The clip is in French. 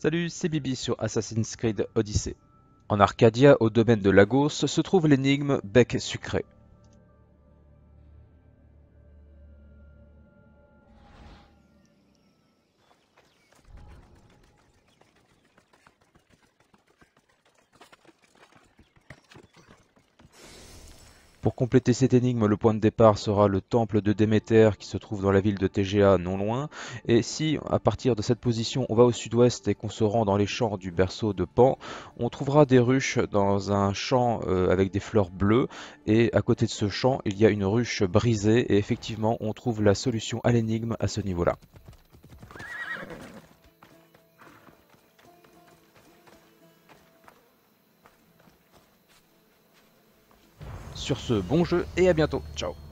Salut, c'est Bibi sur Assassin's Creed Odyssey. En Arcadia, au domaine de Lagos, se trouve l'énigme Bec Sucré. Pour compléter cette énigme, le point de départ sera le temple de Déméter qui se trouve dans la ville de Tégéa, non loin. Et si, à partir de cette position, on va au sud-ouest et qu'on se rend dans les champs du berceau de Pan, on trouvera des ruches dans un champ euh, avec des fleurs bleues. Et à côté de ce champ, il y a une ruche brisée. Et effectivement, on trouve la solution à l'énigme à ce niveau-là. sur ce, bon jeu et à bientôt. Ciao